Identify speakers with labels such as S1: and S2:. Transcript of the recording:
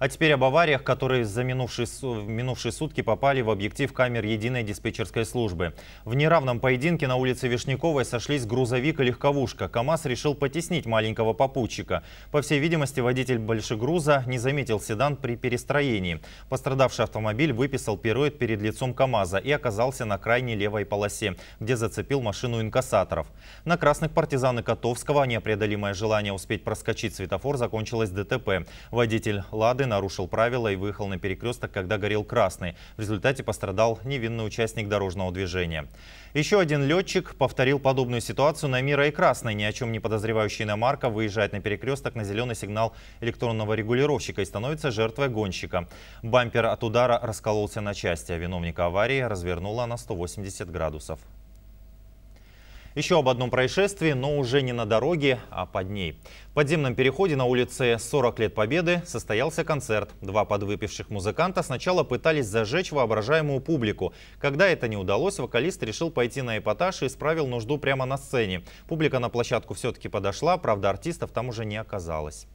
S1: А теперь об авариях, которые за минувшие, минувшие сутки попали в объектив камер единой диспетчерской службы. В неравном поединке на улице Вишняковой сошлись грузовик и легковушка. КАМАЗ решил потеснить маленького попутчика. По всей видимости, водитель большегруза не заметил седан при перестроении. Пострадавший автомобиль выписал пироид перед лицом КАМАЗа и оказался на крайней левой полосе, где зацепил машину инкассаторов. На красных партизаны Котовского непреодолимое желание успеть проскочить светофор закончилось ДТП. Водитель «Лады» нарушил правила и выехал на перекресток, когда горел красный. В результате пострадал невинный участник дорожного движения. Еще один летчик повторил подобную ситуацию на Мира и Красной. Ни о чем не подозревающий иномарка выезжает на перекресток на зеленый сигнал электронного регулировщика и становится жертвой гонщика. Бампер от удара раскололся на части, а виновника аварии развернула на 180 градусов. Еще об одном происшествии, но уже не на дороге, а под ней. В подземном переходе на улице 40 лет Победы состоялся концерт. Два подвыпивших музыканта сначала пытались зажечь воображаемую публику. Когда это не удалось, вокалист решил пойти на эпатаж и исправил нужду прямо на сцене. Публика на площадку все-таки подошла, правда артистов там уже не оказалось.